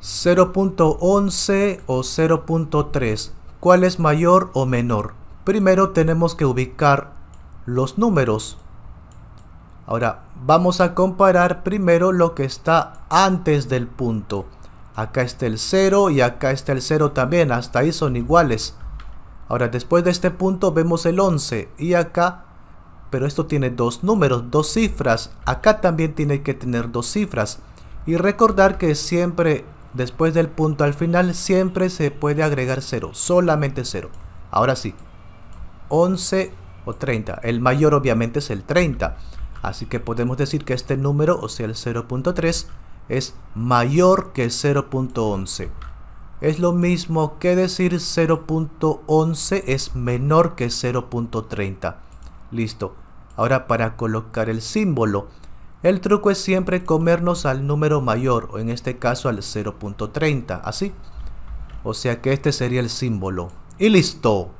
0.11 o 0.3, ¿cuál es mayor o menor? Primero tenemos que ubicar los números. Ahora, vamos a comparar primero lo que está antes del punto. Acá está el 0 y acá está el 0 también, hasta ahí son iguales. Ahora, después de este punto vemos el 11 y acá, pero esto tiene dos números, dos cifras. Acá también tiene que tener dos cifras. Y recordar que siempre Después del punto al final siempre se puede agregar 0, solamente 0. Ahora sí, 11 o 30. El mayor obviamente es el 30. Así que podemos decir que este número, o sea el 0.3, es mayor que 0.11. Es lo mismo que decir 0.11 es menor que 0.30. Listo. Ahora para colocar el símbolo el truco es siempre comernos al número mayor, o en este caso al 0.30, así. O sea que este sería el símbolo. Y listo.